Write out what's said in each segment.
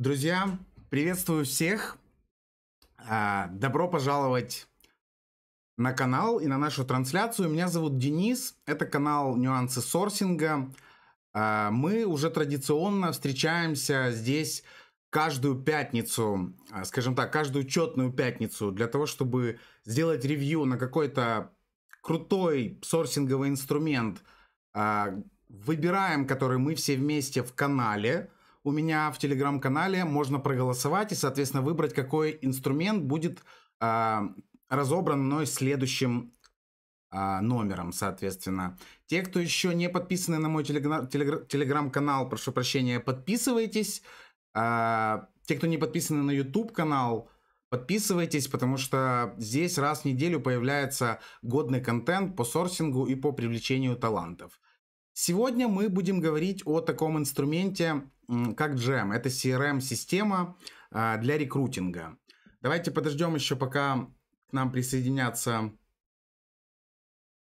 Друзья, приветствую всех. А, добро пожаловать на канал и на нашу трансляцию. Меня зовут Денис. Это канал «Нюансы сорсинга». А, мы уже традиционно встречаемся здесь каждую пятницу, а, скажем так, каждую четную пятницу для того, чтобы сделать ревью на какой-то крутой сорсинговый инструмент. Выбираем, который мы все вместе в канале – у меня в телеграм-канале можно проголосовать и, соответственно, выбрать, какой инструмент будет э, разобран мной следующим э, номером, соответственно. Те, кто еще не подписаны на мой телеграм-канал, прошу прощения, подписывайтесь. Э, те, кто не подписаны на YouTube-канал, подписывайтесь, потому что здесь раз в неделю появляется годный контент по сорсингу и по привлечению талантов. Сегодня мы будем говорить о таком инструменте, как Джем. Это CRM-система эм а, для рекрутинга. Давайте подождем еще, пока к нам присоединятся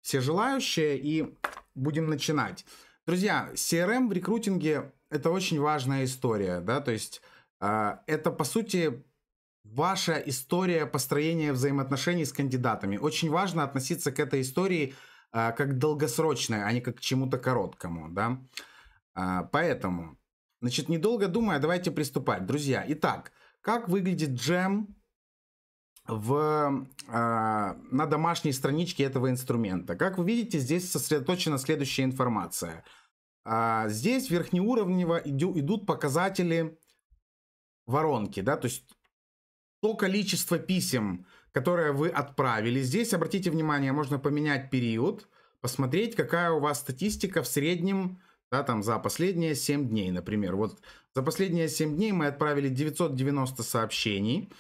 все желающие, и будем начинать. Друзья, CRM эм в рекрутинге – это очень важная история, да, то есть а, это, по сути, ваша история построения взаимоотношений с кандидатами. Очень важно относиться к этой истории – а, как долгосрочное, а не как к чему-то короткому, да. А, поэтому, значит, недолго думая, давайте приступать. Друзья, итак, как выглядит джем в, а, на домашней страничке этого инструмента. Как вы видите, здесь сосредоточена следующая информация. здесь верхнеуровнево иду, идут показатели воронки, да, то есть то количество писем, которое вы отправили. Здесь, обратите внимание, можно поменять период, посмотреть, какая у вас статистика в среднем да, там за последние 7 дней, например. Вот за последние 7 дней мы отправили 990 сообщений.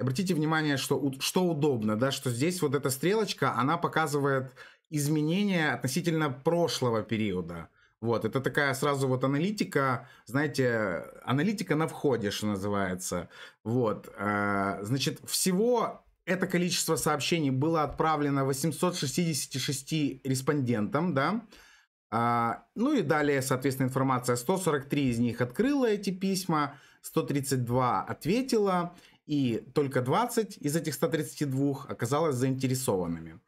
Обратите внимание, что, что удобно, да, что здесь вот эта стрелочка, она показывает изменения относительно прошлого периода. Вот, это такая сразу вот аналитика, знаете, аналитика на входе, что называется. Вот, э, значит, всего это количество сообщений было отправлено 866 респондентам, да. А, ну и далее, соответственно, информация. 143 из них открыла эти письма, 132 ответила, и только 20 из этих 132 оказалось заинтересованными.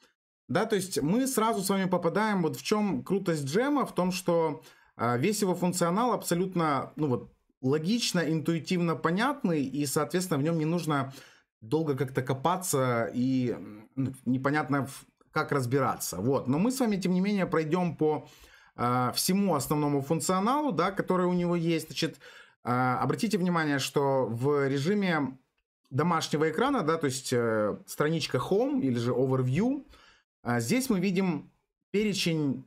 Да, то есть мы сразу с вами попадаем, вот в чем крутость джема, в том, что а, весь его функционал абсолютно, ну вот, логично, интуитивно понятный, и, соответственно, в нем не нужно долго как-то копаться и ну, непонятно как разбираться. Вот. Но мы с вами, тем не менее, пройдем по э, всему основному функционалу, да, который у него есть. Значит, э, обратите внимание, что в режиме домашнего экрана, да, то есть э, страничка Home или же Overview, э, здесь мы видим перечень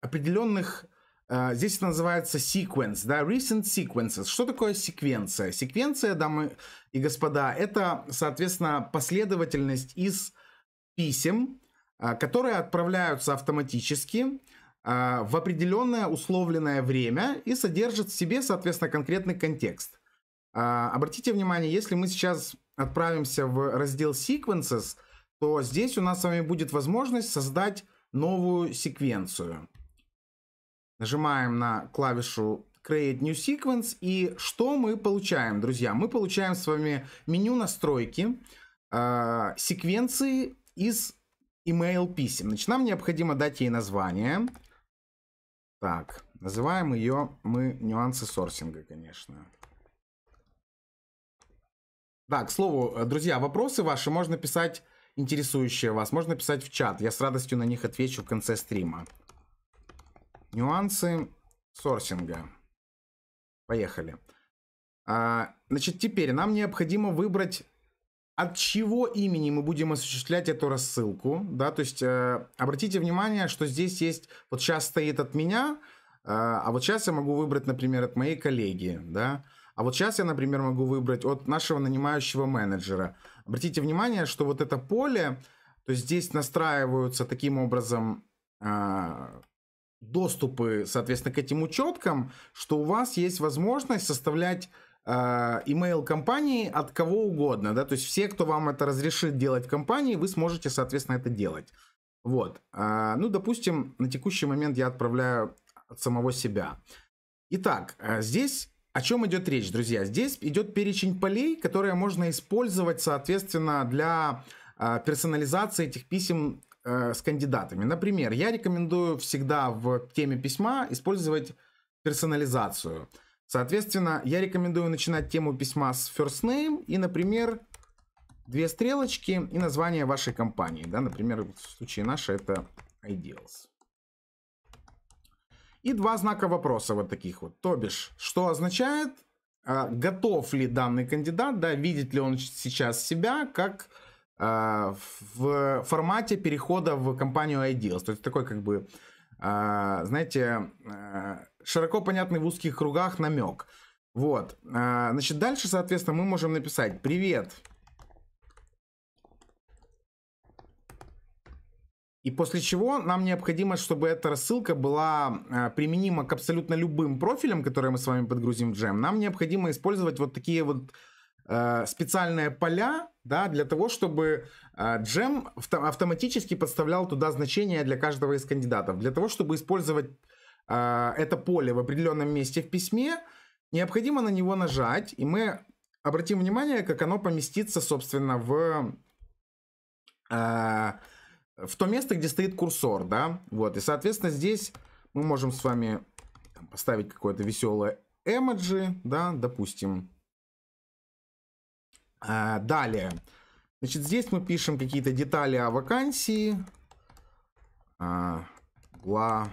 определенных Э, здесь это называется sequence, да, recent sequences. Что такое секвенция? Секвенция, дамы и господа, это, соответственно, последовательность из писем, э, которые отправляются автоматически э, в определенное условленное время и содержат в себе, соответственно, конкретный контекст. Обратите внимание, если мы сейчас отправимся в раздел sequences, то здесь у нас с вами будет возможность создать новую секвенцию. Нажимаем на клавишу Create New Sequence. И что мы получаем, друзья? Мы получаем с вами меню настройки, э, секвенции из email писем. Значит, нам необходимо дать ей название. Так, называем ее мы нюансы сорсинга, конечно. Да, к слову, э, друзья, вопросы ваши можно писать интересующие вас, можно писать в чат. Я с радостью на них отвечу в конце стрима нюансы сорсинга. Поехали. А, значит, теперь нам необходимо выбрать, от чего имени мы будем осуществлять эту рассылку. Да? То есть э, обратите внимание, что здесь есть, вот сейчас стоит от меня, э, а вот сейчас я могу выбрать, например, от моей коллеги. Да? А вот сейчас я, например, могу выбрать от нашего нанимающего менеджера. Обратите внимание, что вот это поле, то есть здесь настраиваются таким образом э, доступы, соответственно, к этим учеткам, что у вас есть возможность составлять э, email компании от кого угодно, да, то есть все, кто вам это разрешит делать в компании, вы сможете, соответственно, это делать. Вот. Э, ну, допустим, на текущий момент я отправляю от самого себя. Итак, э, здесь о чем идет речь, друзья? Здесь идет перечень полей, которые можно использовать, соответственно, для персонализации этих писем Э, с кандидатами. Например, я рекомендую всегда в теме письма использовать персонализацию. Соответственно, я рекомендую начинать тему письма с first name и, например, две стрелочки и название вашей компании. Да, например, в случае нашей это Ideals. И два знака вопроса вот таких вот. То бишь, что означает, э, готов ли данный кандидат, да, видит ли он сейчас себя как а, в формате перехода в компанию Ideals. То есть такой как бы, а, знаете, а, широко понятный в узких кругах намек. Вот. Значит, дальше, соответственно, мы можем написать «Привет». И после чего нам необходимо, чтобы эта рассылка была применима к абсолютно любым профилям, которые мы с вами подгрузим в Джем. Нам необходимо использовать вот такие вот Э, специальные поля, да, для того, чтобы э, джем автоматически подставлял туда значения для каждого из кандидатов. Для того, чтобы использовать э, это поле в определенном месте в письме, необходимо на него нажать, и мы обратим внимание, как оно поместится, собственно, в, в то место, где стоит курсор, да, вот, и, соответственно, здесь мы можем с вами поставить какое-то веселое эмоджи, да, допустим, а, далее. Значит, здесь мы пишем какие-то детали о вакансии. А, бла.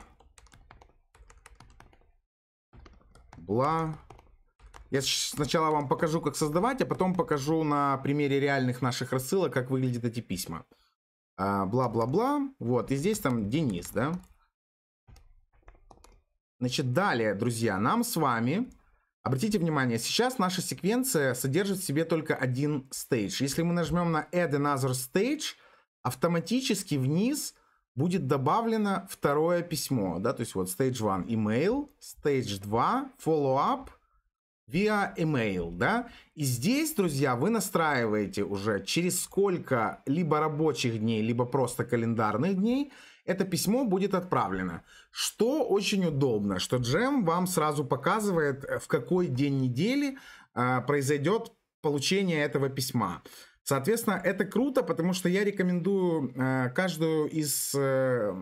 Бла. Я сначала вам покажу, как создавать, а потом покажу на примере реальных наших рассылок, как выглядят эти письма. А, бла-бла-бла. вот, и здесь там Денис, да? Значит, далее, друзья, нам с вами Обратите внимание, сейчас наша секвенция содержит в себе только один стейдж. Если мы нажмем на Add Another Stage, автоматически вниз будет добавлено второе письмо. Да? То есть вот Stage 1 Email, Stage 2 Follow-up via email, да, и здесь, друзья, вы настраиваете уже через сколько либо рабочих дней, либо просто календарных дней это письмо будет отправлено. Что очень удобно, что Джем вам сразу показывает, э, в какой день недели э, произойдет получение этого письма. Соответственно, это круто, потому что я рекомендую э, каждую из э,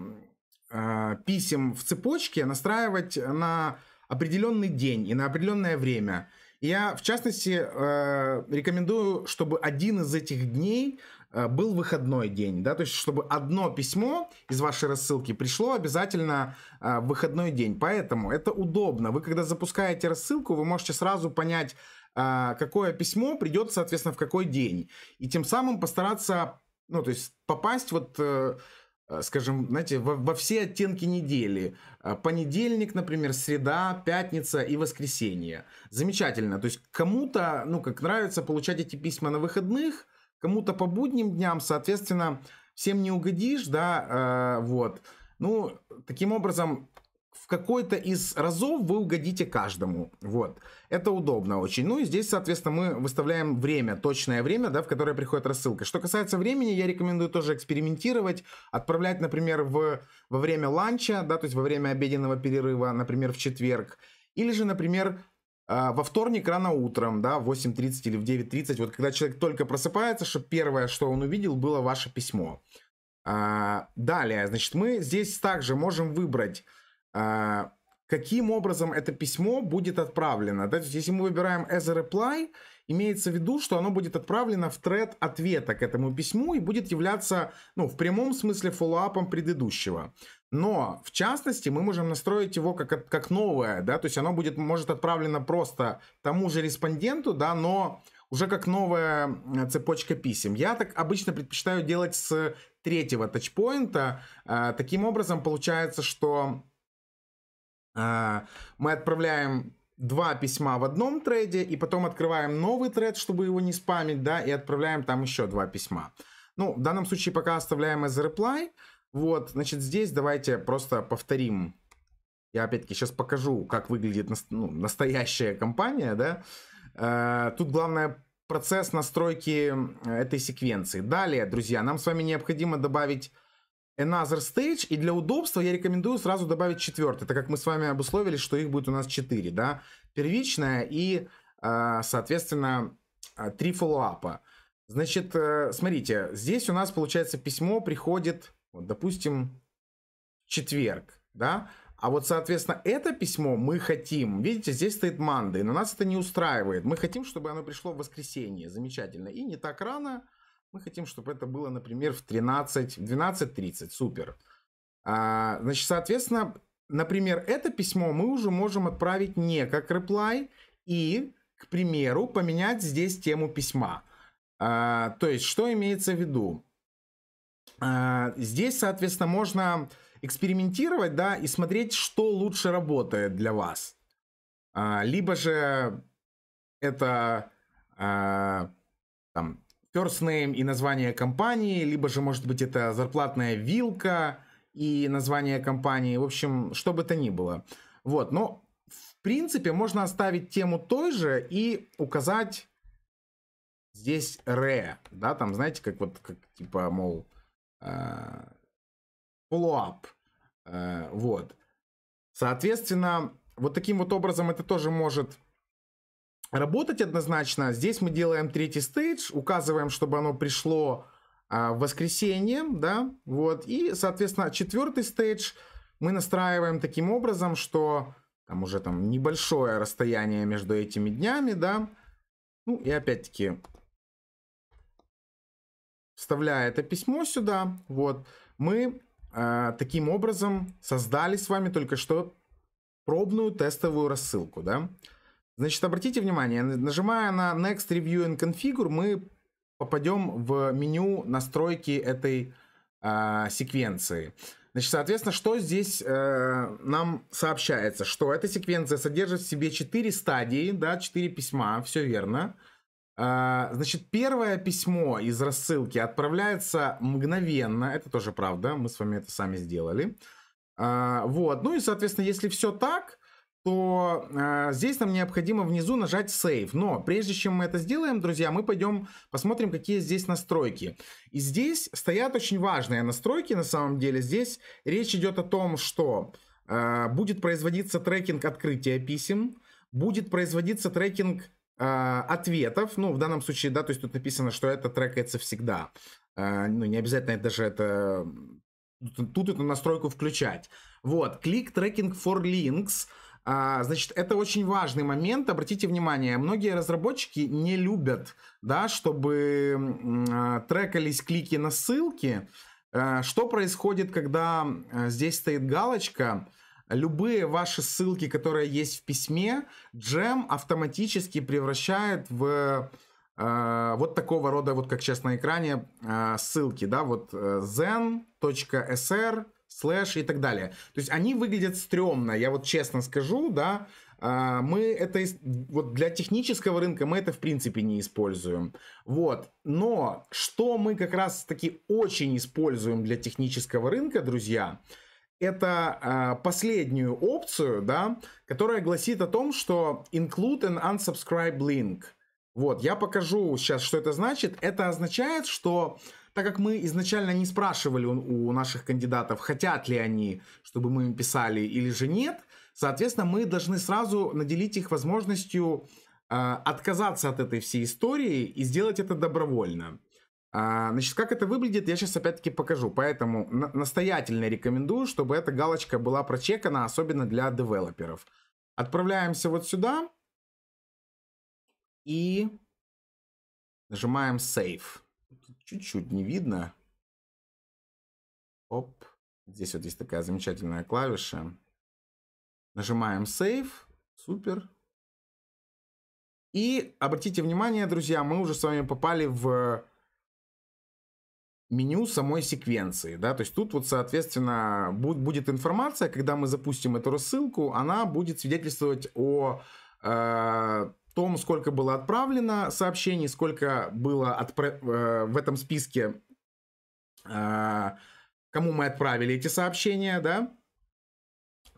э, писем в цепочке настраивать на определенный день и на определенное время. Я, в частности, э, рекомендую, чтобы один из этих дней Э, был выходной день, да, то есть чтобы одно письмо из вашей рассылки пришло обязательно э, в выходной день. Поэтому это удобно. Вы когда запускаете рассылку, вы можете сразу понять, э, какое письмо придет, соответственно, в какой день. И тем самым постараться, ну, то есть попасть вот скажем, знаете, во, во все оттенки недели. Понедельник, например, среда, пятница и воскресенье. Замечательно. То есть кому-то, ну, как нравится получать эти письма на выходных, кому-то по будним дням, соответственно, всем не угодишь, да, э, вот. Ну, таким образом, в какой-то из разов вы угодите каждому. Вот. Это удобно очень. Ну и здесь, соответственно, мы выставляем время, точное время, да, в которое приходит рассылка. Что касается времени, я рекомендую тоже экспериментировать. Отправлять, например, в, во время ланча, да, то есть во время обеденного перерыва, например, в четверг. Или же, например, а, во вторник рано утром, да, в 8.30 или в 9.30, вот когда человек только просыпается, чтобы первое, что он увидел, было ваше письмо. А, далее, значит, мы здесь также можем выбрать, а, каким образом это письмо будет отправлено. Да? То есть, если мы выбираем as a reply, Имеется в виду, что оно будет отправлено в тред ответа к этому письму и будет являться, ну, в прямом смысле фоллоуапом предыдущего. Но, в частности, мы можем настроить его как, как новое, да, то есть оно будет, может отправлено просто тому же респонденту, да, но уже как новая э, цепочка писем. Я так обычно предпочитаю делать с третьего тачпоинта. Э, таким образом, получается, что э, мы отправляем два письма в одном трейде, и потом открываем новый тред, чтобы его не спамить, да, и отправляем там еще два письма. Ну, в данном случае пока оставляем as reply. Вот, значит, здесь давайте просто повторим. Я опять-таки сейчас покажу, как выглядит ну, настоящая компания, да. Э, тут главное процесс настройки э, этой секвенции. Далее, друзья, нам с вами необходимо добавить Another Stage, и для удобства я рекомендую сразу добавить четвертый, так как мы с вами обусловили, что их будет у нас четыре, да, первичная и, а, соответственно, а, три фоллоуапа. Значит, э, смотрите, здесь у нас, получается, письмо приходит, вот, допустим, в четверг, да, а вот, соответственно, это письмо мы хотим, видите, здесь стоит Манды, но нас это не устраивает, мы хотим, чтобы оно пришло в воскресенье, замечательно, и не так рано, мы хотим, чтобы это было, например, в 13, 12.30, супер. А, значит, соответственно, например, это письмо мы уже можем отправить не как reply и, к примеру, поменять здесь тему письма. А, то есть, что имеется в виду? А, здесь, соответственно, можно экспериментировать, да, и смотреть, что лучше работает для вас. А, либо же это а, там, first name и название компании, либо же, может быть, это зарплатная вилка и название компании, в общем, что бы то ни было. Вот, но в принципе можно оставить тему той же и указать здесь ре, да, там, знаете, как вот, как, типа, мол, э, follow-up, э, вот. Соответственно, вот таким вот образом это тоже может работать однозначно. Здесь мы делаем третий стейдж, указываем, чтобы оно пришло а, в воскресенье, да, вот. И, соответственно, четвертый стейдж мы настраиваем таким образом, что там уже там небольшое расстояние между этими днями, да. Ну и опять-таки вставляя это письмо сюда, вот, мы э, таким образом создали с вами только что пробную тестовую рассылку, да. Значит, обратите внимание, нажимая на Next Review and Configure, мы попадем в меню настройки этой э, секвенции. Значит, соответственно, что здесь э, нам сообщается? Что эта секвенция содержит в себе 4 стадии, да, 4 письма, все верно. Э, значит, первое письмо из рассылки отправляется мгновенно, это тоже правда, мы с вами это сами сделали. Э, вот, ну и, соответственно, если все так, то э, здесь нам необходимо внизу нажать Save. Но прежде чем мы это сделаем, друзья, мы пойдем посмотрим, какие здесь настройки. И здесь стоят очень важные настройки, на самом деле. Здесь речь идет о том, что э, будет производиться трекинг открытия писем, будет производиться трекинг э, ответов. Ну, в данном случае, да, то есть тут написано, что это трекается всегда. Э, ну, не обязательно даже это... Тут эту настройку включать. Вот, клик трекинг for links – а, значит, это очень важный момент. Обратите внимание, многие разработчики не любят, да, чтобы а, трекались клики на ссылки. Э, что происходит, когда э, здесь стоит галочка? Любые ваши ссылки, которые есть в письме, джем автоматически превращает в э, вот такого рода, вот как сейчас на экране, ссылки, да, вот zen.sr, слэш и так далее. То есть они выглядят стрёмно, я вот честно скажу, да, а, мы это, вот для технического рынка мы это в принципе не используем. Вот. Но что мы как раз таки очень используем для технического рынка, друзья, это э, последнюю опцию, да, которая гласит о том, что include an unsubscribe link. Вот, я покажу сейчас, что это значит. Это означает, что э, так как мы изначально не спрашивали у наших кандидатов, хотят ли они, чтобы мы им писали или же нет, соответственно, мы должны сразу наделить их возможностью э, отказаться от этой всей истории и сделать это добровольно. А, значит, как это выглядит, я сейчас опять-таки покажу. Поэтому настоятельно рекомендую, чтобы эта галочка была прочекана, особенно для девелоперов. Отправляемся вот сюда и нажимаем Save чуть-чуть не видно. Оп. Здесь вот есть такая замечательная клавиша. Нажимаем Save. Супер. И обратите внимание, друзья, мы уже с вами попали в меню самой секвенции, да, то есть тут вот, соответственно, будет информация, когда мы запустим эту рассылку, она будет свидетельствовать о э, том, сколько было отправлено сообщений, сколько было отпра... Э, в этом списке, э, кому мы отправили эти сообщения, да,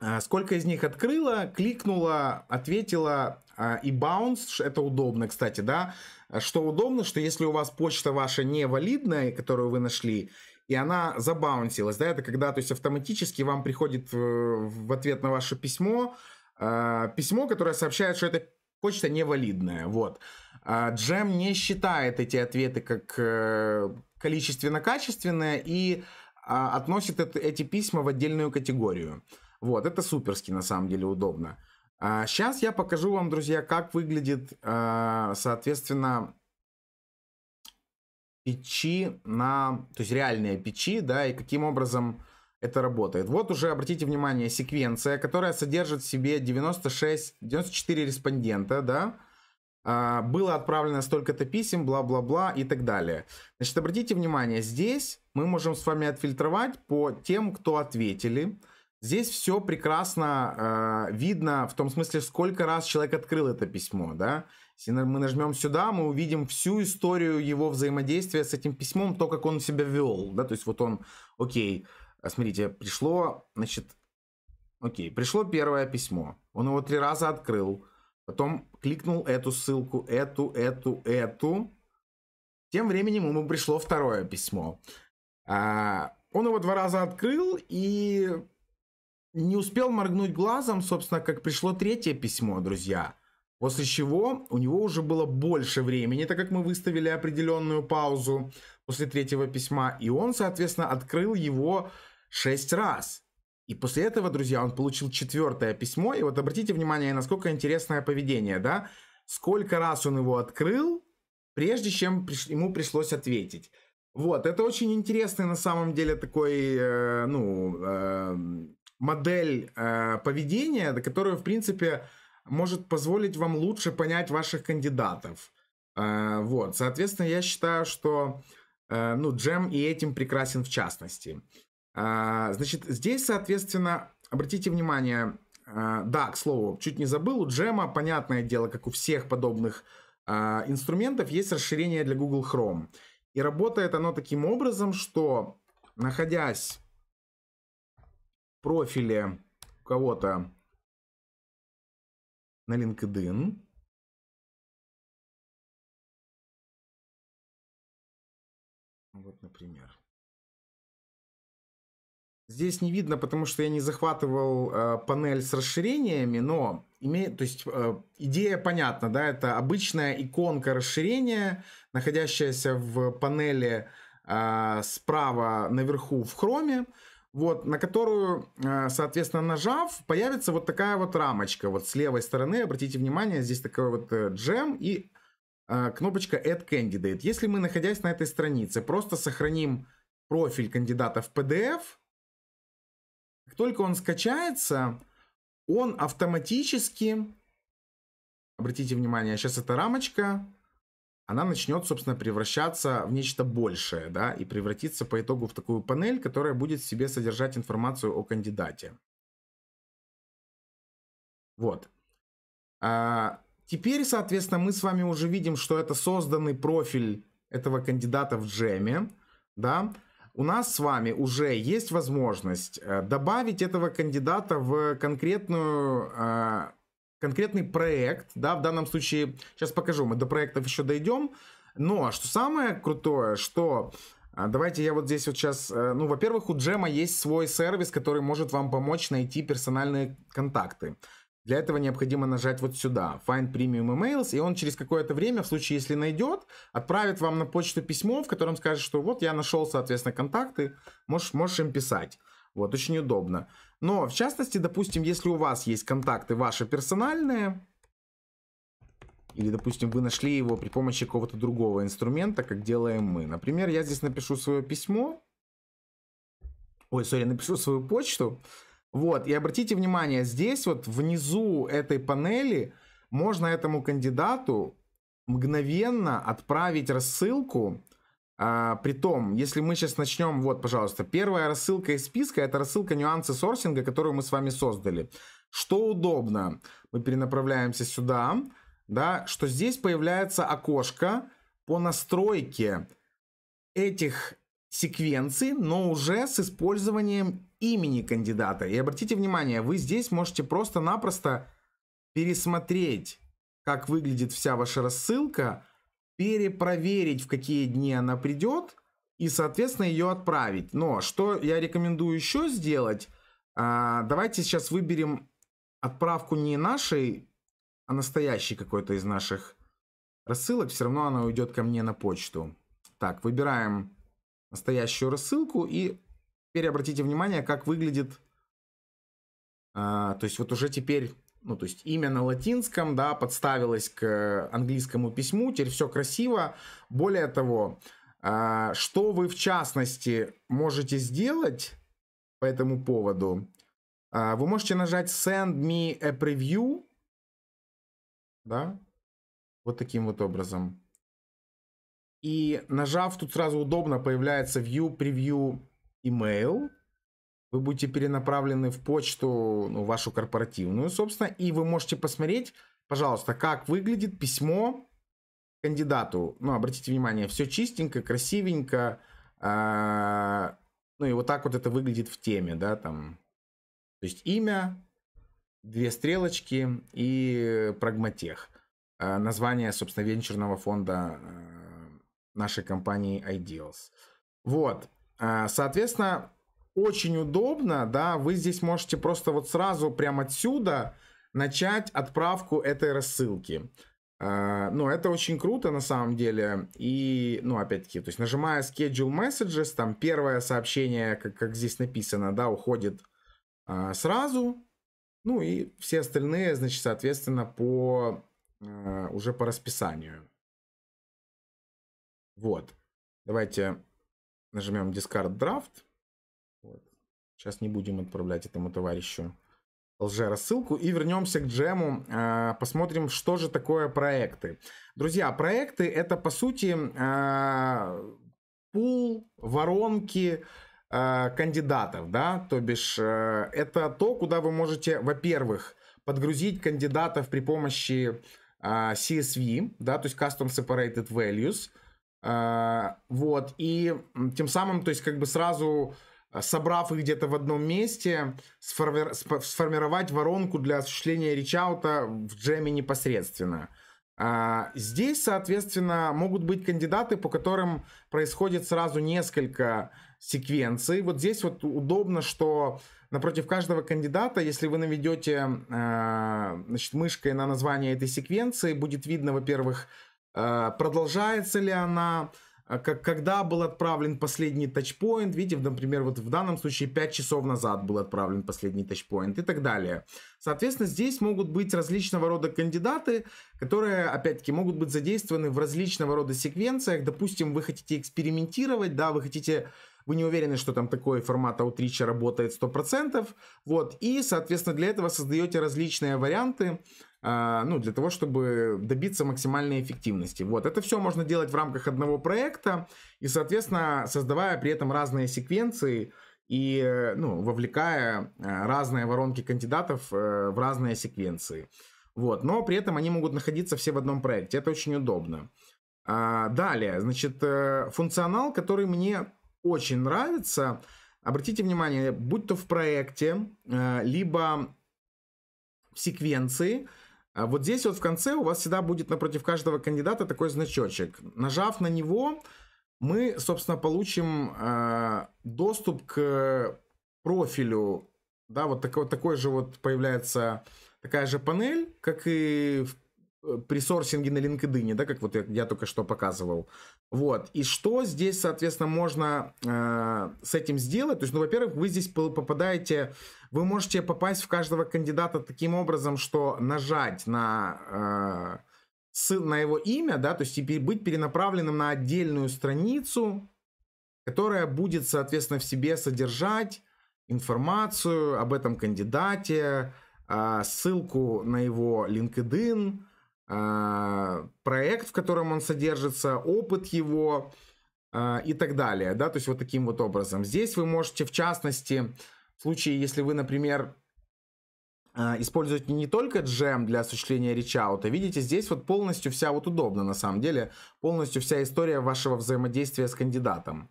э, сколько из них открыло, кликнуло, ответило и bounce, это удобно, кстати, да, что удобно, что если у вас почта ваша не валидная, которую вы нашли, и она забаунтилась да, это когда, то есть автоматически вам приходит в ответ на ваше письмо письмо, которое сообщает, что это почта невалидная, вот. А Джем не считает эти ответы как э, количественно-качественные и а, относит эти письма в отдельную категорию. Вот, это суперски на самом деле удобно. Сейчас а я покажу вам, друзья, как выглядит, соответственно, печи на... То есть реальные печи, да, и каким образом это работает. Вот уже, обратите внимание, секвенция, которая содержит в себе 96, 94 респондента, да, а, было отправлено столько-то писем, бла-бла-бла и так далее. Значит, обратите внимание, здесь мы можем с вами отфильтровать по тем, кто ответили. Здесь все прекрасно э, видно в том смысле, сколько раз человек открыл это письмо, да. Если мы нажмем сюда, мы увидим всю историю его взаимодействия с этим письмом, то, как он себя вел, да, то есть вот он, окей, okay, а Смотрите, пришло, значит, окей, пришло первое письмо. Он его три раза открыл. Потом кликнул эту ссылку, эту, эту, эту. Тем временем ему пришло второе письмо. А, он его два раза открыл и не успел моргнуть глазом, собственно, как пришло третье письмо, друзья. После чего у него уже было больше времени, так как мы выставили определенную паузу после третьего письма. И он, соответственно, открыл его шесть раз. И после этого, друзья, он получил четвертое письмо. И вот обратите внимание, насколько интересное поведение, да? Сколько раз он его открыл, прежде чем ему пришлось ответить. Вот, это очень интересный на самом деле такой, э, ну, э, модель э, поведения, которая в принципе, может позволить вам лучше понять ваших кандидатов. Э, вот, соответственно, я считаю, что, э, ну, Джем и этим прекрасен в частности. А, значит, здесь, соответственно, обратите внимание, а, да, к слову, чуть не забыл, у Джема, понятное дело, как у всех подобных а, инструментов, есть расширение для Google Chrome. И работает оно таким образом, что находясь в профиле у кого-то на LinkedIn, вот, например, Здесь не видно, потому что я не захватывал э, панель с расширениями, но имеет, то есть э, идея понятна, да, это обычная иконка расширения, находящаяся в панели э, справа наверху в хроме, вот, на которую, э, соответственно, нажав, появится вот такая вот рамочка, вот с левой стороны, обратите внимание, здесь такой вот э, джем и э, кнопочка Add Candidate. Если мы, находясь на этой странице, просто сохраним профиль кандидата в PDF – как только он скачается, он автоматически, обратите внимание, сейчас эта рамочка, она начнет, собственно, превращаться в нечто большее, да, и превратиться по итогу в такую панель, которая будет в себе содержать информацию о кандидате. Вот. А теперь, соответственно, мы с вами уже видим, что это созданный профиль этого кандидата в джеме, да, у нас с вами уже есть возможность э, добавить этого кандидата в конкретную, э, конкретный проект, да, в данном случае, сейчас покажу, мы до проектов еще дойдем, но а что самое крутое, что э, Давайте я вот здесь вот сейчас... Ну, во-первых, у Джема есть свой сервис, который может вам помочь найти персональные контакты. Для этого необходимо нажать вот сюда, Find Premium Emails, и он через какое-то время, в случае, если найдет, отправит вам на почту письмо, в котором скажет, что вот я нашел, соответственно, контакты, можешь, можешь им писать. Вот, очень удобно. Но, в частности, допустим, если у вас есть контакты ваши персональные, или, допустим, вы нашли его при помощи какого-то другого инструмента, как делаем мы. Например, я здесь напишу свое письмо, ой, сори, напишу свою почту, вот, и обратите внимание, здесь вот внизу этой панели можно этому кандидату мгновенно отправить рассылку. А, притом, если мы сейчас начнем, вот, пожалуйста, первая рассылка из списка, это рассылка нюансы сорсинга, которую мы с вами создали. Что удобно, мы перенаправляемся сюда, да, что здесь появляется окошко по настройке этих секвенций, но уже с использованием имени кандидата. И обратите внимание, вы здесь можете просто-напросто пересмотреть, как выглядит вся ваша рассылка, перепроверить, в какие дни она придет, и, соответственно, ее отправить. Но что я рекомендую еще сделать, а, давайте сейчас выберем отправку не нашей, а настоящей какой-то из наших рассылок. Все равно она уйдет ко мне на почту. Так, выбираем настоящую рассылку и Теперь обратите внимание, как выглядит... А, то есть вот уже теперь... Ну, то есть имя на латинском, да, подставилось к английскому письму, теперь все красиво. Более того, а, что вы в частности можете сделать по этому поводу? А, вы можете нажать Send me a preview, да, вот таким вот образом. И нажав, тут сразу удобно появляется View Preview имейл, вы будете перенаправлены в почту, ну, вашу корпоративную, собственно, и вы можете посмотреть, пожалуйста, как выглядит письмо кандидату. Ну, обратите внимание, все чистенько, красивенько, а, ну, и вот так вот это выглядит в теме, да, там, то есть имя, две стрелочки и прагматех. А, название, собственно, венчурного фонда а, нашей компании Ideals. Вот. Э, соответственно, очень удобно, да, вы здесь можете просто вот сразу прямо отсюда начать отправку этой рассылки. Э, ну, это очень круто на самом деле. И, ну, опять-таки, то есть нажимая Schedule Messages, там первое сообщение, как, как здесь написано, да, уходит э, сразу. Ну и все остальные, значит, соответственно, по уже по расписанию. Вот. Давайте Нажмем Discard Draft. Вот. Сейчас не будем отправлять этому товарищу лже-рассылку и вернемся к джему, а, посмотрим, что же такое проекты. Друзья, проекты это по сути а, пул воронки а, кандидатов, да, то бишь это то, куда вы можете, во-первых, подгрузить кандидатов при помощи CSV, да, то есть Custom Separated Values – а, вот, и тем самым, то есть как бы сразу а, собрав их где-то в одном месте, сформи... сформировать воронку для осуществления речаута в джеме непосредственно. А, здесь, соответственно, могут быть кандидаты, по которым происходит сразу несколько секвенций. Вот здесь вот удобно, что напротив каждого кандидата, если вы наведете значит, мышкой на название этой секвенции, будет видно, во-первых, Э, продолжается ли она? Э, как, когда был отправлен последний тачпоинт? Видите, например, вот в данном случае 5 часов назад был отправлен последний тачпоинт и так далее. Соответственно, здесь могут быть различного рода кандидаты, которые, опять-таки, могут быть задействованы в различного рода секвенциях. Допустим, вы хотите экспериментировать, да, вы хотите вы не уверены, что там такой формат аутрича работает 100%, вот, и, соответственно, для этого создаете различные варианты, а, ну, для того, чтобы добиться максимальной эффективности. Вот, это все можно делать в рамках одного проекта и, соответственно, создавая при этом разные секвенции и, э, ну, вовлекая э, разные воронки кандидатов э, в разные секвенции. Вот, но при этом они могут находиться все в одном проекте. Это очень удобно. А, далее, значит, функционал, который мне очень нравится, обратите внимание, будь то в проекте, либо в секвенции – а вот здесь вот в конце у вас всегда будет напротив каждого кандидата такой значочек. Нажав на него, мы, собственно, получим э, доступ к профилю. Да, вот такой, такой же вот появляется такая же панель, как и в Э, при сорсинге на LinkedIn, да, как вот я, я только что показывал. Вот. И что здесь, соответственно, можно э, с этим сделать? То есть, ну, во-первых, вы здесь попадаете, вы можете попасть в каждого кандидата таким образом, что нажать на, э, ссыл, на его имя, да, то есть и быть перенаправленным на отдельную страницу, которая будет, соответственно, в себе содержать информацию об этом кандидате, э, ссылку на его LinkedIn, а, проект, в котором он содержится, опыт его а, и так далее, да, то есть вот таким вот образом. Здесь вы можете, в частности, в случае, если вы, например, а, используете не только джем для осуществления речаута, видите, здесь вот полностью вся, вот удобно на самом деле, полностью вся история вашего взаимодействия с кандидатом.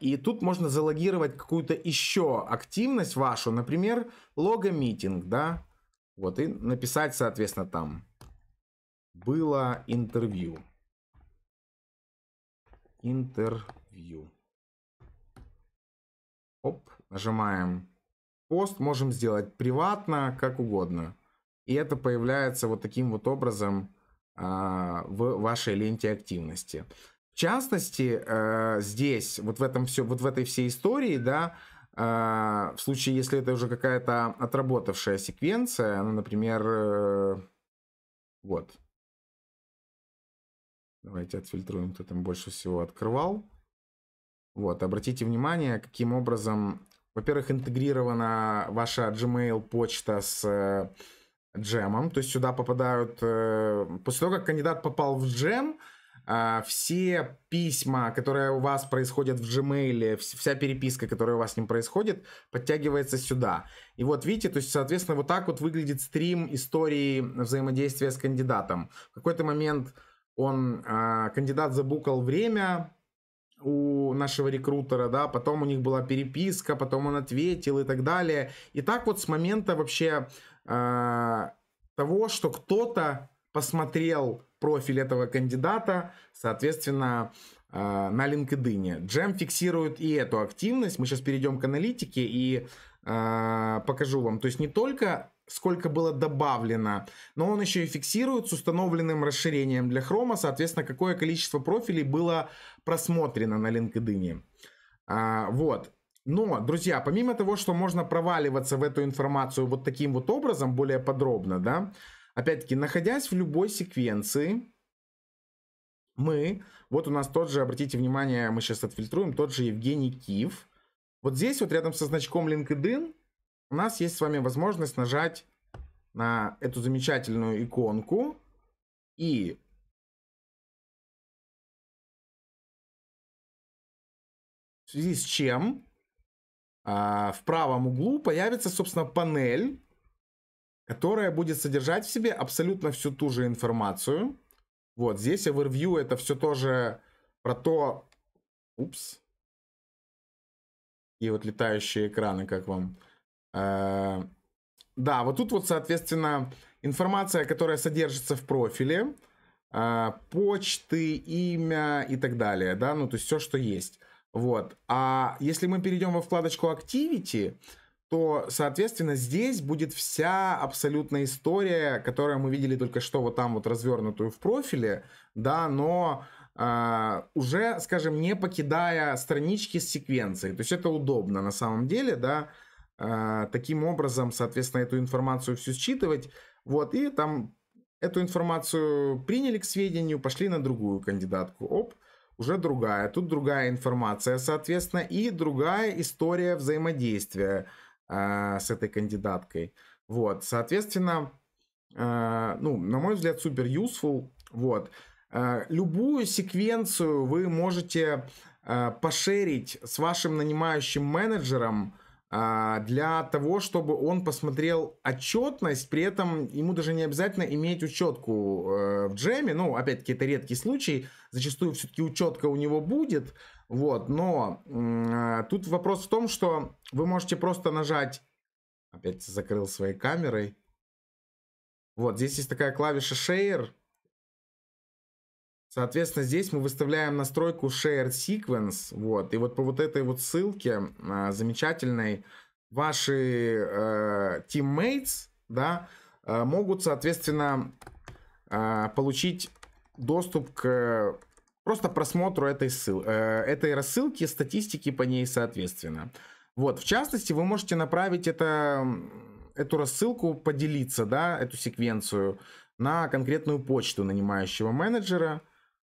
И тут можно залогировать какую-то еще активность вашу, например, лого-митинг, да, вот, и написать, соответственно, там было интервью. Интервью. Оп, нажимаем пост, можем сделать приватно, как угодно. И это появляется вот таким вот образом а, в вашей ленте активности. В частности, а, здесь, вот в, этом все, вот в этой всей истории, да, а, в случае, если это уже какая-то отработавшая секвенция, ну, например, э, вот, Давайте отфильтруем, кто там больше всего открывал. Вот, обратите внимание, каким образом, во-первых, интегрирована ваша Gmail почта с э, джемом. То есть сюда попадают... Э, после того, как кандидат попал в джем, а, все письма, которые у вас происходят в Gmail, вся переписка, которая у вас с ним происходит, подтягивается сюда. И вот видите, то есть, соответственно, вот так вот выглядит стрим истории взаимодействия с кандидатом. В какой-то момент он, э, кандидат забукал время у нашего рекрутера, да, потом у них была переписка, потом он ответил и так далее. И так вот с момента вообще э, того, что кто-то посмотрел профиль этого кандидата, соответственно, э, на LinkedIn. Джем фиксирует и эту активность. Мы сейчас перейдем к аналитике и э, покажу вам. То есть не только сколько было добавлено. Но он еще и фиксирует с установленным расширением для хрома, соответственно, какое количество профилей было просмотрено на LinkedIn. А, вот. Но, друзья, помимо того, что можно проваливаться в эту информацию вот таким вот образом, более подробно, да, опять-таки, находясь в любой секвенции, мы, вот у нас тот же, обратите внимание, мы сейчас отфильтруем, тот же Евгений Киев. Вот здесь вот рядом со значком LinkedIn у нас есть с вами возможность нажать на эту замечательную иконку и в связи с чем а, в правом углу появится, собственно, панель, которая будет содержать в себе абсолютно всю ту же информацию. Вот здесь overview это все тоже про то... Упс. И вот летающие экраны, как вам... Э, да, вот тут вот, соответственно, информация, которая содержится в профиле, э, почты, имя и так далее, да, ну, то есть все, что есть. Вот. А если мы перейдем во вкладочку Activity, то, соответственно, здесь будет вся абсолютная история, которую мы видели только что вот там вот развернутую в профиле, да, но э, уже, скажем, не покидая странички с секвенцией. То есть это удобно на самом деле, да, а, таким образом, соответственно, эту информацию всю считывать. Вот, и там эту информацию приняли к сведению, пошли на другую кандидатку. Оп, уже другая. Тут другая информация, соответственно, и другая история взаимодействия а, с этой кандидаткой. Вот, соответственно, а, ну, на мой взгляд, супер useful. Вот. любую секвенцию вы можете пошерить с вашим нанимающим менеджером, а, для того, чтобы он посмотрел отчетность, при этом ему даже не обязательно иметь учетку э, в джеме, ну, опять-таки, это редкий случай, зачастую все-таки учетка у него будет, вот, но а, тут вопрос в том, что вы можете просто нажать, опять закрыл своей камерой, вот, здесь есть такая клавиша Share, Соответственно, здесь мы выставляем настройку Shared Sequence, вот, и вот по вот этой вот ссылке э, замечательной ваши э, teammates, да, э, могут, соответственно, э, получить доступ к просто просмотру этой, ссыл, э, этой рассылки, статистики по ней, соответственно. Вот, в частности, вы можете направить это, эту рассылку, поделиться, да, эту секвенцию на конкретную почту нанимающего менеджера –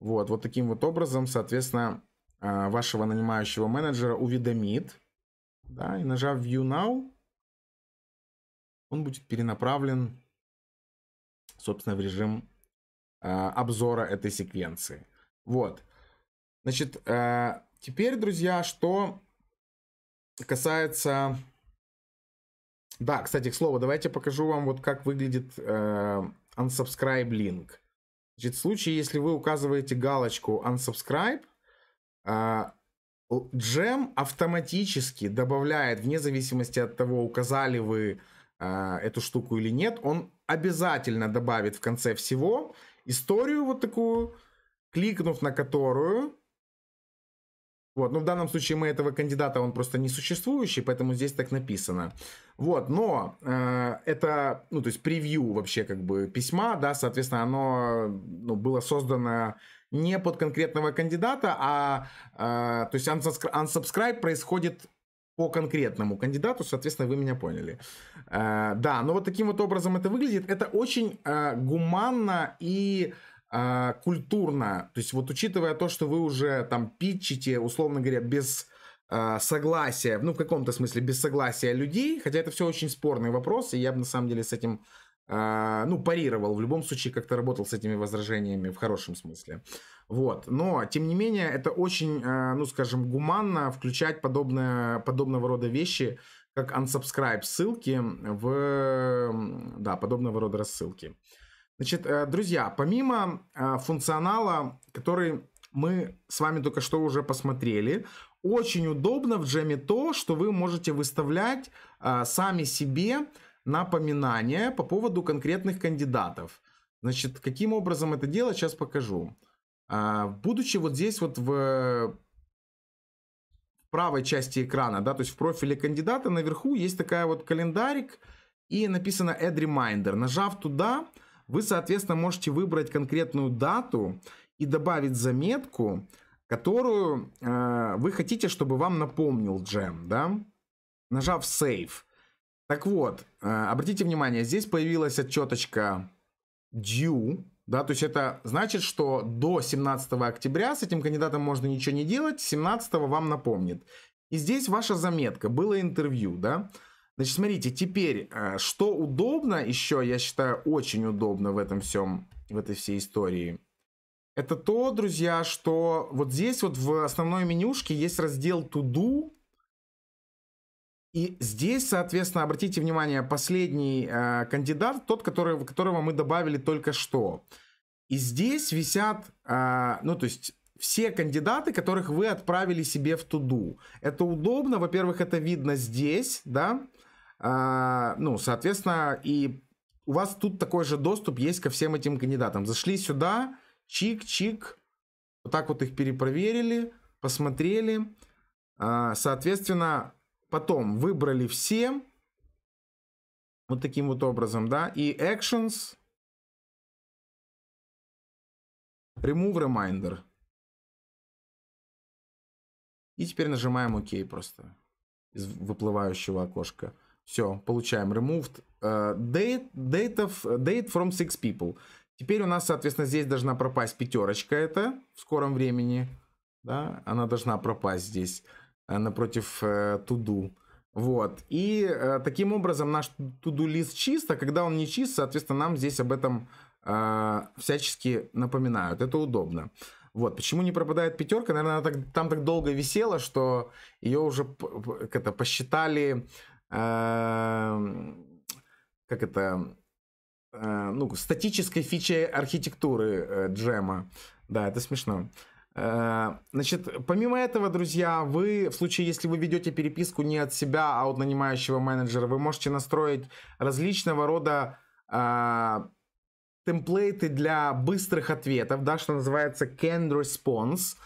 вот, вот таким вот образом, соответственно, а, вашего нанимающего менеджера уведомит, да, и нажав View Now, он будет перенаправлен, собственно, в режим а, обзора этой секвенции. Вот. Значит, а, теперь, друзья, что касается... Да, кстати, к слову, давайте покажу вам, вот как выглядит unsubscribe link. Значит, в случае, если вы указываете галочку unsubscribe, а, Джем автоматически добавляет, вне зависимости от того, указали вы а, эту штуку или нет, он обязательно добавит в конце всего историю вот такую, кликнув на которую вот, но в данном случае мы этого кандидата, он просто не существующий, поэтому здесь так написано. Вот, но э, это, ну, то есть превью вообще как бы письма, да, соответственно, оно ну, было создано не под конкретного кандидата, а, э, то есть unsubscribe происходит по конкретному кандидату, соответственно, вы меня поняли. Э, да, но вот таким вот образом это выглядит. Это очень э, гуманно и... А, культурно, то есть вот учитывая то, что вы уже там питчите, условно говоря, без э, согласия, ну в каком-то смысле без согласия людей, хотя это все очень спорный вопрос, и я бы на самом деле с этим э, ну, парировал, в любом случае как-то работал с этими возражениями в хорошем смысле. Вот. Но, тем не менее, это очень, э, ну, скажем, гуманно включать подобное, подобного рода вещи, как unsubscribe ссылки в, да, подобного рода рассылки. Значит, э, друзья, помимо э, функционала, который мы с вами только что уже посмотрели, очень удобно в джеме то, что вы можете выставлять э, сами себе напоминания по поводу конкретных кандидатов. Значит, каким образом это делать, сейчас покажу. А, будучи вот здесь вот в правой части экрана, да, то есть в профиле кандидата наверху есть такая вот календарик и написано Add Reminder. Нажав туда, вы, соответственно, можете выбрать конкретную дату и добавить заметку, которую э, вы хотите, чтобы вам напомнил джем, да? Нажав Save. Так вот, э, обратите внимание, здесь появилась отчеточка due, да, то есть это значит, что до 17 октября с этим кандидатом можно ничего не делать, 17 вам напомнит. И здесь ваша заметка, было интервью, да? Значит, смотрите, теперь, а, что удобно еще, я считаю, очень удобно в этом всем, в этой всей истории. Это то, друзья, что вот здесь вот в основной менюшке есть раздел To Do. И здесь, соответственно, обратите внимание, последний э, кандидат, тот, который, которого мы добавили только что. И здесь висят, э, ну то есть все кандидаты, которых вы отправили себе в туду. Это удобно, во-первых, это видно здесь, да, а, ну, соответственно, и у вас тут такой же доступ есть ко всем этим кандидатам. Зашли сюда, чик-чик, вот так вот их перепроверили, посмотрели. А, соответственно, потом выбрали все. Вот таким вот образом, да. И actions. Remove reminder. И теперь нажимаем ОК OK просто из выплывающего окошка. Все, получаем removed. Uh, date, date, of, date from six people. Теперь у нас, соответственно, здесь должна пропасть пятерочка это в скором времени. Да, она должна пропасть здесь э, напротив туду. Э, uh, вот. И э, таким образом наш туду лист чист, а когда он не чист, соответственно, нам здесь об этом э, всячески напоминают. Это удобно. Вот. Почему не пропадает пятерка? Наверное, она так, там так долго висела, что ее уже это, посчитали Эм, как это, э, ну, статической фичей архитектуры э, джема. Да, это смешно. Э, значит, помимо этого, друзья, вы в случае, если вы ведете переписку не от себя, а от нанимающего менеджера, вы можете настроить различного рода э, темплейты для быстрых ответов, да, что называется canned response. Э,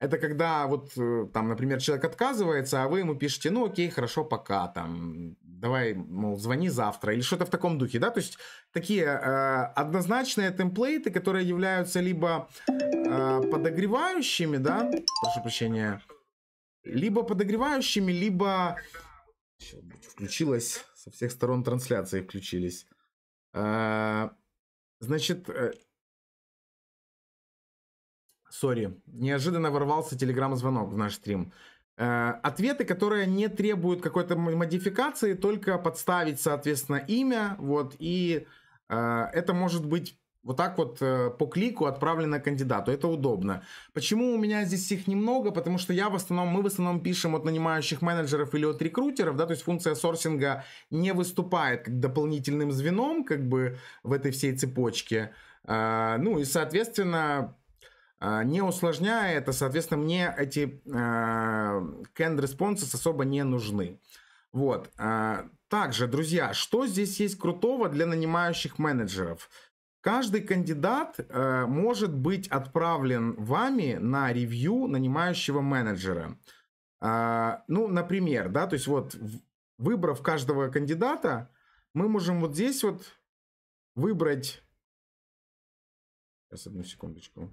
это когда вот э, там, например, человек отказывается, а вы ему пишете, ну окей, хорошо, пока, там, давай, мол, звони завтра, или что-то в таком духе, да, то есть такие э, однозначные темплейты, которые являются либо э, подогревающими, да, прошу прощения, либо подогревающими, либо... Включилась, со всех сторон трансляции включились. Э, значит, э, Сори, неожиданно ворвался телеграм-звонок в наш стрим. Э, ответы, которые не требуют какой-то модификации, только подставить, соответственно, имя, вот, и э, это может быть вот так вот э, по клику отправлено кандидату. Это удобно. Почему у меня здесь их немного? Потому что я в основном, мы в основном пишем от нанимающих менеджеров или от рекрутеров, да, то есть функция сорсинга не выступает как дополнительным звеном, как бы, в этой всей цепочке. Э, ну и, соответственно, а, не усложняя это, а, соответственно, мне эти а, кэнд-респонсы особо не нужны. Вот. Также, друзья, что здесь есть крутого для нанимающих менеджеров? Каждый кандидат может быть отправлен вами на ревью нанимающего менеджера. ну, например, да, то есть вот выбрав каждого кандидата, мы можем вот здесь вот выбрать... Сейчас, одну секундочку.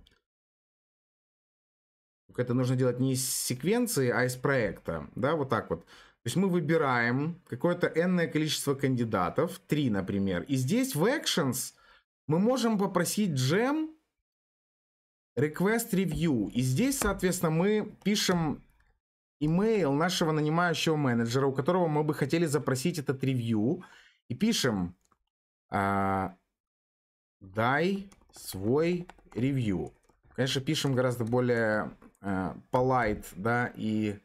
Это нужно делать не из секвенции, а из проекта. Да, вот так вот. То есть мы выбираем какое-то энное количество кандидатов, три, например. И здесь в Actions мы можем попросить джем request review. И здесь, соответственно, мы пишем имейл нашего нанимающего менеджера, у которого мы бы хотели запросить этот ревью. И пишем а, дай свой ревью. Конечно, пишем гораздо более Polite, э, да, и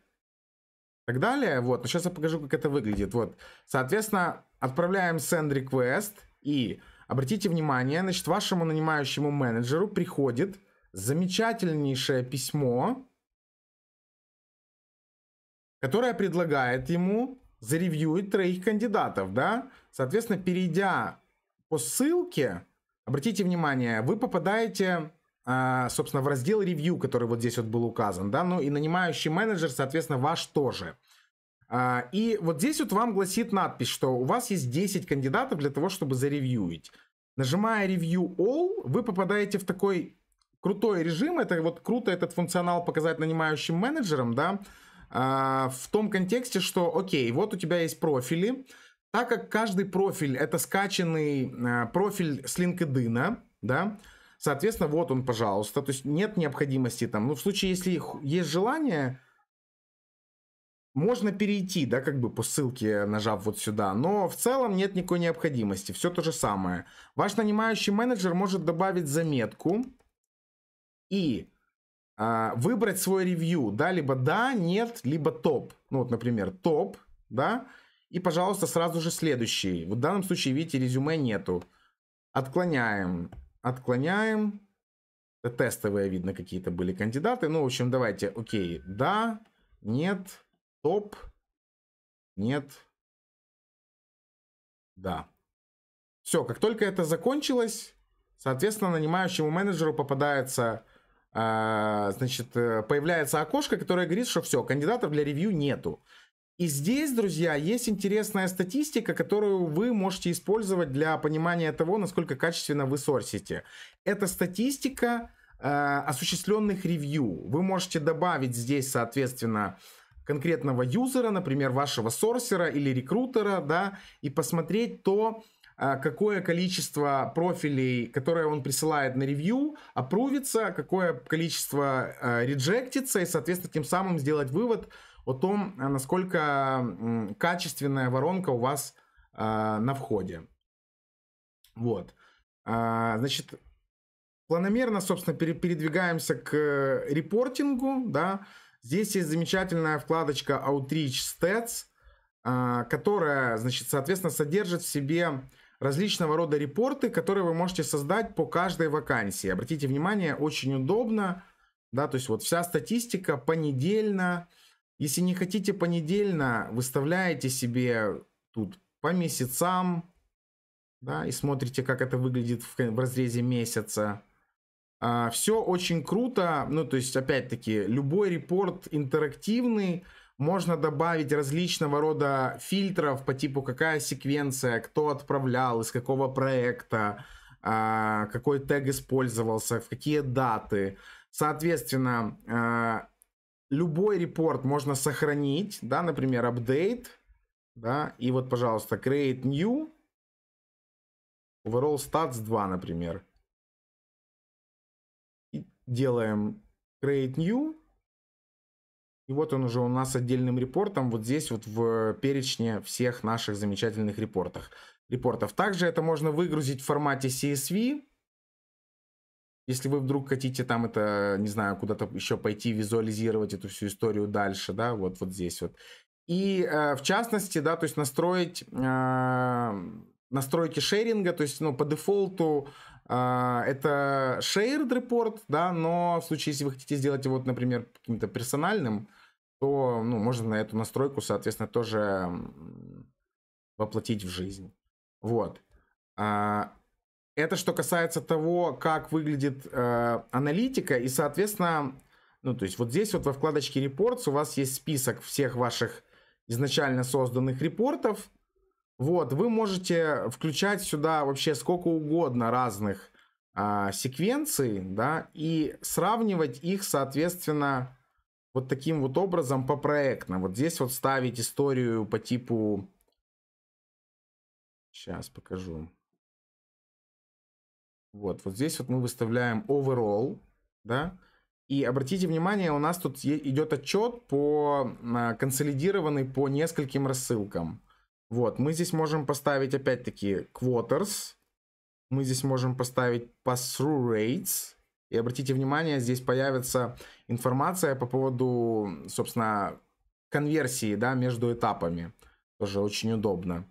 так далее. Вот, но сейчас я покажу, как это выглядит. Вот, соответственно, отправляем send request и обратите внимание, значит, вашему нанимающему менеджеру приходит замечательнейшее письмо, которое предлагает ему заревьюить троих кандидатов, да? Соответственно, перейдя по ссылке, обратите внимание, вы попадаете а, собственно, в раздел ревью, который вот здесь вот был указан, да, ну и нанимающий менеджер, соответственно, ваш тоже. А, и вот здесь вот вам гласит надпись, что у вас есть 10 кандидатов для того, чтобы заревьюить. Нажимая ревью all, вы попадаете в такой крутой режим. Это вот круто этот функционал показать нанимающим менеджерам, да, а, в том контексте, что, окей, вот у тебя есть профили, так как каждый профиль это скачанный профиль с LinkedIn, да, Соответственно, вот он, пожалуйста. То есть нет необходимости там. Ну, в случае, если есть желание, можно перейти, да, как бы по ссылке, нажав вот сюда, но в целом нет никакой необходимости, все то же самое. Ваш нанимающий менеджер может добавить заметку и э, выбрать свой ревью, да, либо да, нет, либо топ. Ну вот, например, топ, да, и, пожалуйста, сразу же следующий. в данном случае, видите, резюме нету. Отклоняем. Отклоняем. Э, тестовые, видно, какие-то были кандидаты. Ну, в общем, давайте. Окей. Да. Нет. Топ. Нет. Да. Все, как только это закончилось, соответственно, нанимающему менеджеру попадается, а, э, значит, появляется окошко, которое говорит, что все, кандидатов для ревью нету. И здесь, друзья, есть интересная статистика, которую вы можете использовать для понимания того, насколько качественно вы сорсите. Это статистика э, осуществленных ревью. Вы можете добавить здесь, соответственно, конкретного юзера, например, вашего сорсера или рекрутера, да, и посмотреть то, э, какое количество профилей, которые он присылает на ревью, опрувится, какое количество э, реджектится, и, соответственно, тем самым сделать вывод, о том, а, насколько качественная воронка у вас а, на входе. Вот. А, значит, планомерно, собственно, передвигаемся к репортингу, да. Здесь есть замечательная вкладочка Outreach Stats, которая, значит, соответственно, содержит в себе различного рода репорты, которые вы можете создать по каждой вакансии. Обратите внимание, очень удобно, да, то есть вот вся статистика понедельно, если не хотите понедельно, выставляете себе тут по месяцам, да, и смотрите, как это выглядит в, в разрезе месяца. А, все очень круто, ну, то есть, опять-таки, любой репорт интерактивный, можно добавить различного рода фильтров по типу, какая секвенция, кто отправлял, из какого проекта, а, какой тег использовался, в какие даты. Соответственно, а, любой репорт можно сохранить, да, например, update, да, и вот, пожалуйста, create new, overall stats 2, например. И делаем create new, и вот он уже у нас отдельным репортом вот здесь вот в перечне всех наших замечательных репортах. репортов. Также это можно выгрузить в формате CSV, если вы вдруг хотите там это, не знаю, куда-то еще пойти визуализировать эту всю историю дальше, да, вот, вот здесь вот. И э, в частности, да, то есть настроить э, настройки шеринга, то есть, ну, по дефолту Uh, это shared report, да, но в случае, если вы хотите сделать его, например, каким-то персональным, то ну, можно на эту настройку, соответственно, тоже воплотить в жизнь. Вот. А, это что касается того, как выглядит э, аналитика, и, соответственно, ну, то есть вот здесь вот во вкладочке Reports у вас есть список всех ваших изначально созданных репортов. Вот, вы можете включать сюда вообще сколько угодно разных э, секвенций, да, и сравнивать их, соответственно, вот таким вот образом по проектно. Вот здесь вот ставить историю по типу... Сейчас покажу. Вот, вот здесь вот мы выставляем overall, да, и обратите внимание, у нас тут идет отчет по консолидированный по нескольким рассылкам. Вот, мы здесь можем поставить опять-таки quarters, мы здесь можем поставить pass-through rates, и обратите внимание, здесь появится информация по поводу, собственно, конверсии, да, между этапами. Тоже очень удобно.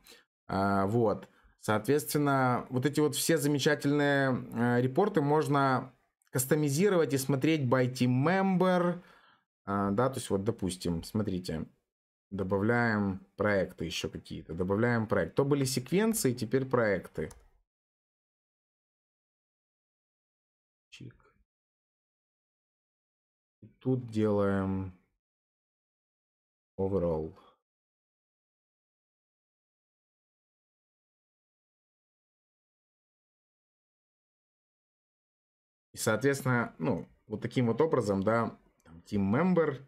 А, вот. Соответственно, вот эти вот все замечательные э, репорты можно кастомизировать и смотреть by team member. Э, да, то есть вот, допустим, смотрите, добавляем проекты еще какие-то, добавляем проект. То были секвенции, теперь проекты. Чик. тут делаем overall. соответственно, ну, вот таким вот образом, да, там, team member,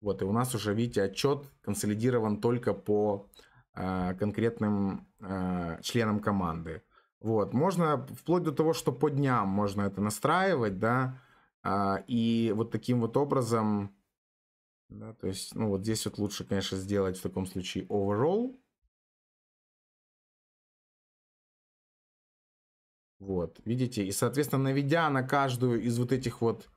вот, и у нас уже, видите, отчет консолидирован только по э, конкретным э, членам команды. Вот, можно, вплоть до того, что по дням можно это настраивать, да, э, и вот таким вот образом, да, то есть, ну, вот здесь вот лучше, конечно, сделать в таком случае overall, Вот, видите? И, соответственно, наведя на каждую из вот этих вот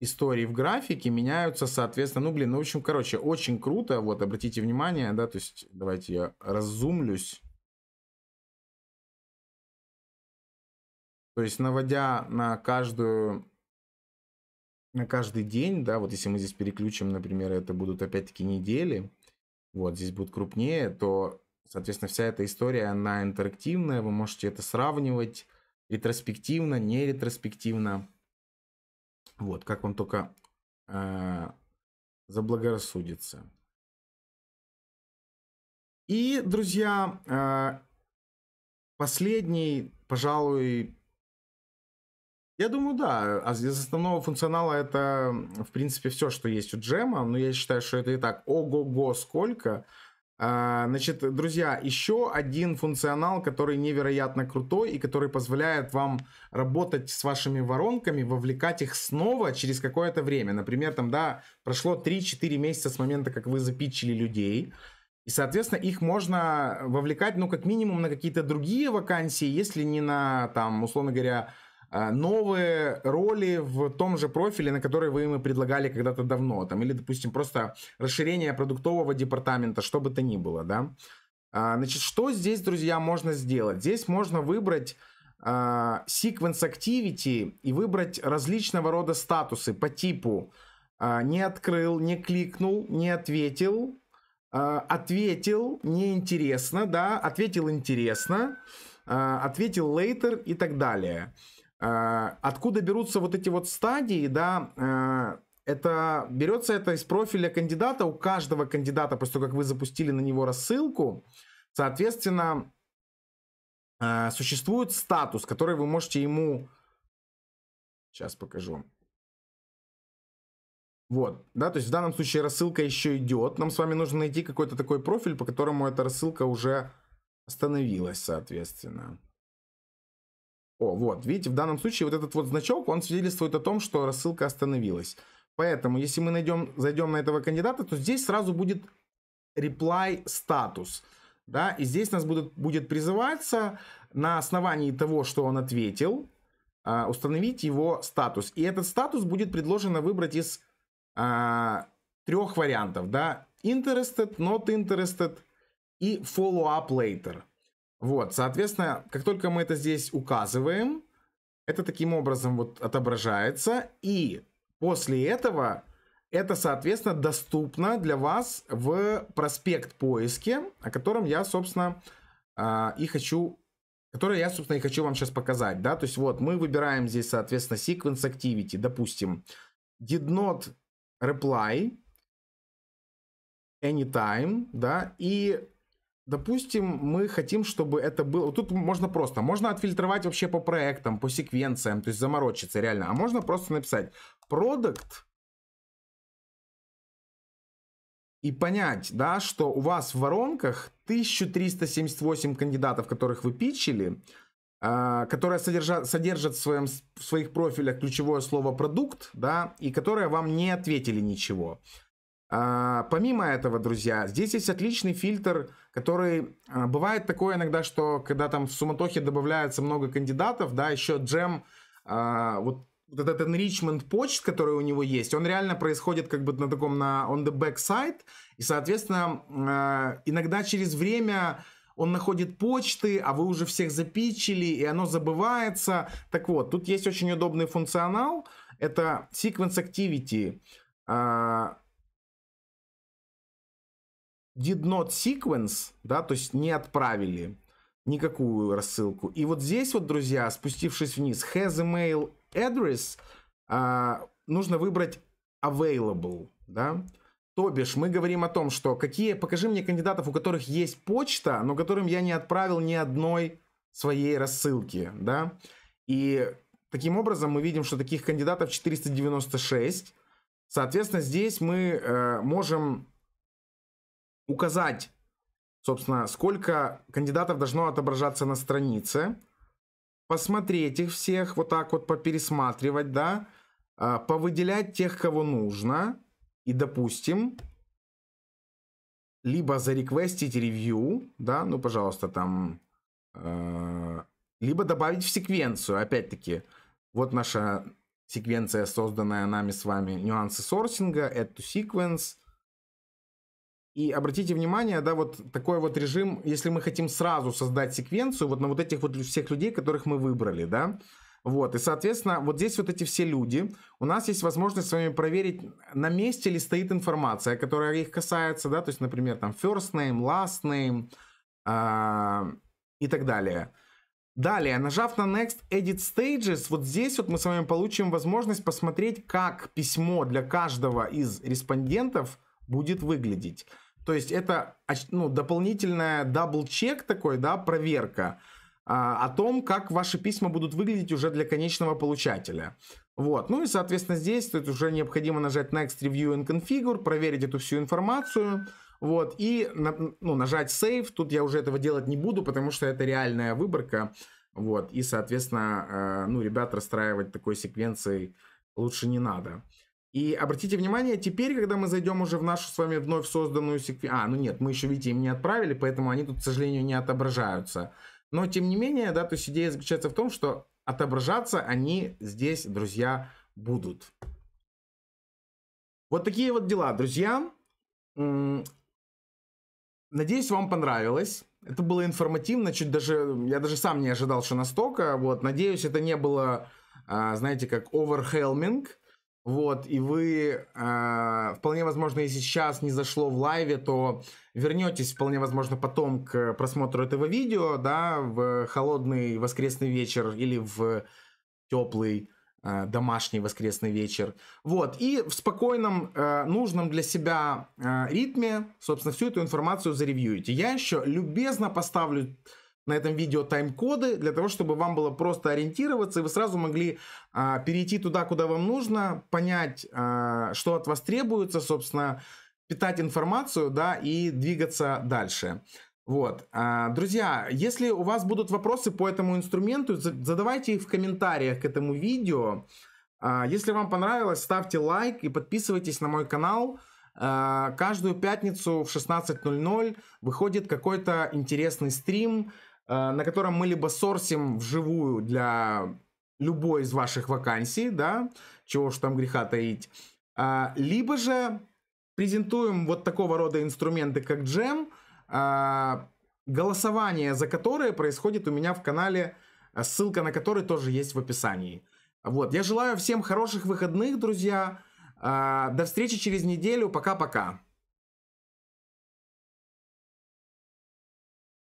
историй в графике, меняются, соответственно, ну, блин, ну, в общем, короче, очень круто, вот, обратите внимание, да, то есть, давайте я разумлюсь. То есть, наводя на каждую на каждый день, да, вот если мы здесь переключим, например, это будут опять-таки недели, вот здесь будут крупнее, то Соответственно, вся эта история, она интерактивная, вы можете это сравнивать ретроспективно, не ретроспективно. Вот, как вам только э, заблагорассудится. И, друзья, э, последний, пожалуй, я думаю, да, А из основного функционала это, в принципе, все, что есть у джема, но я считаю, что это и так ого-го сколько, а, значит, друзья, еще один функционал, который невероятно крутой и который позволяет вам работать с вашими воронками, вовлекать их снова через какое-то время. Например, там, да, прошло 3-4 месяца с момента, как вы запичили людей. И, соответственно, их можно вовлекать, ну, как минимум, на какие-то другие вакансии, если не на, там, условно говоря, а, новые роли в том же профиле, на который вы им и предлагали когда-то давно, там, или, допустим, просто расширение продуктового департамента, что бы то ни было, да. А, значит, что здесь, друзья, можно сделать? Здесь можно выбрать Uh, sequence activity и выбрать различного рода статусы по типу uh, не открыл, не кликнул, не ответил, uh, ответил неинтересно, да, ответил интересно, ответил later и так далее. Э, откуда берутся вот эти вот стадии, да, э, это берется это из профиля кандидата, у каждого кандидата, после того, как вы запустили на него рассылку, соответственно, э, существует статус, который вы можете ему... Сейчас покажу. Вот, да, то есть в данном случае рассылка еще идет. Нам с вами нужно найти какой-то такой профиль, по которому эта рассылка уже остановилась, соответственно. О, вот, видите, в данном случае вот этот вот значок, он свидетельствует о том, что рассылка остановилась. Поэтому, если мы найдем, зайдем на этого кандидата, то здесь сразу будет reply статус. Да, и здесь нас будут, будет призываться на основании того, что он ответил, а, установить его статус. И этот статус будет предложено выбрать из а, трех вариантов. Да? Interested, not interested и follow up later. Вот, соответственно, как только мы это здесь указываем, это таким образом вот отображается. И после этого это, соответственно, доступно для вас в проспект поиске, о котором я, собственно, а, и хочу которые я, собственно, и хочу вам сейчас показать, да, то есть вот мы выбираем здесь, соответственно, sequence activity, допустим, did not reply anytime, да, и Допустим, мы хотим, чтобы это было... Тут можно просто. Можно отфильтровать вообще по проектам, по секвенциям, то есть заморочиться реально. А можно просто написать продукт и понять, да, что у вас в воронках 1378 кандидатов, которых вы пичили, а, которая содержа, содержит в, своем, в своих профилях ключевое слово «продукт», да, и которые вам не ответили ничего. А, помимо этого, друзья, здесь есть отличный фильтр, который... А, бывает такое иногда, что когда там в суматохе добавляется много кандидатов, да, еще джем, а, вот, вот этот enrichment почт, который у него есть, он реально происходит как бы на таком, на on the back side, и, соответственно, иногда через время он находит почты, а вы уже всех запичили, и оно забывается. Так вот, тут есть очень удобный функционал, это sequence activity, did not sequence, да, то есть не отправили никакую рассылку. И вот здесь вот, друзья, спустившись вниз, has email address, а, нужно выбрать available, да. То бишь, мы говорим о том, что какие, покажи мне кандидатов, у которых есть почта, но которым я не отправил ни одной своей рассылки, да. И таким образом мы видим, что таких кандидатов 496. Соответственно, здесь мы э, можем указать, собственно, сколько кандидатов должно отображаться на странице, посмотреть их всех, вот так вот попересматривать, да, а, повыделять тех, кого нужно, и, допустим, либо зареквестить ревью, да, ну, пожалуйста, там, э, либо добавить в секвенцию, опять-таки, вот наша секвенция, созданная нами с вами, нюансы сорсинга, add to sequence, и обратите внимание, да, вот такой вот режим, если мы хотим сразу создать секвенцию, вот на вот этих вот всех людей, которых мы выбрали, да, вот, и, соответственно, вот здесь вот эти все люди, у нас есть возможность с вами проверить, на месте ли стоит информация, которая их касается, да, то есть, например, там first name, last name э, и так далее. Далее, нажав на Next Edit Stages, вот здесь вот мы с вами получим возможность посмотреть, как письмо для каждого из респондентов будет выглядеть. То есть это ну, дополнительная дабл-чек такой, да, проверка а, о том, как ваши письма будут выглядеть уже для конечного получателя. Вот. Ну и, соответственно, здесь тут уже необходимо нажать Next Review and Configure, проверить эту всю информацию. Вот, и ну, нажать Save. Тут я уже этого делать не буду, потому что это реальная выборка. Вот, и, соответственно, э, ну, ребят расстраивать такой секвенцией лучше не надо. И обратите внимание, теперь, когда мы зайдем уже в нашу с вами вновь созданную секвенцию... А, ну нет, мы еще, видите, им не отправили, поэтому они тут, к сожалению, не отображаются. Но, тем не менее, да, то есть идея заключается в том, что отображаться они здесь, друзья, будут. Вот такие вот дела, друзья. Надеюсь, вам понравилось. Это было информативно, чуть даже, я даже сам не ожидал, что настолько. Вот, надеюсь, это не было, а, знаете, как overwhelming, вот, и вы, э, вполне возможно, если сейчас не зашло в лайве, то вернетесь, вполне возможно, потом к просмотру этого видео, да, в холодный воскресный вечер или в теплый э, а, домашний воскресный вечер. Вот, и в спокойном, э, нужном для себя э, ритме, собственно, всю эту информацию заревьюете. Я еще любезно поставлю на этом видео тайм-коды, для того, чтобы вам было просто ориентироваться, и вы сразу могли а, перейти туда, куда вам нужно, понять, а, что от вас требуется, собственно, питать информацию, да, и двигаться дальше. Вот. А, друзья, если у вас будут вопросы по этому инструменту, задавайте их в комментариях к этому видео. А, если вам понравилось, ставьте лайк и подписывайтесь на мой канал. А, каждую пятницу в 16.00 выходит какой-то интересный стрим, Э, на котором мы либо сорсим вживую для любой из ваших вакансий, да, чего уж там греха таить, а, либо же презентуем вот такого рода инструменты, как джем, а, голосование за которое происходит у меня в канале, а, ссылка на который тоже есть в описании. Вот, я желаю всем хороших выходных, друзья. До встречи через неделю. Пока-пока.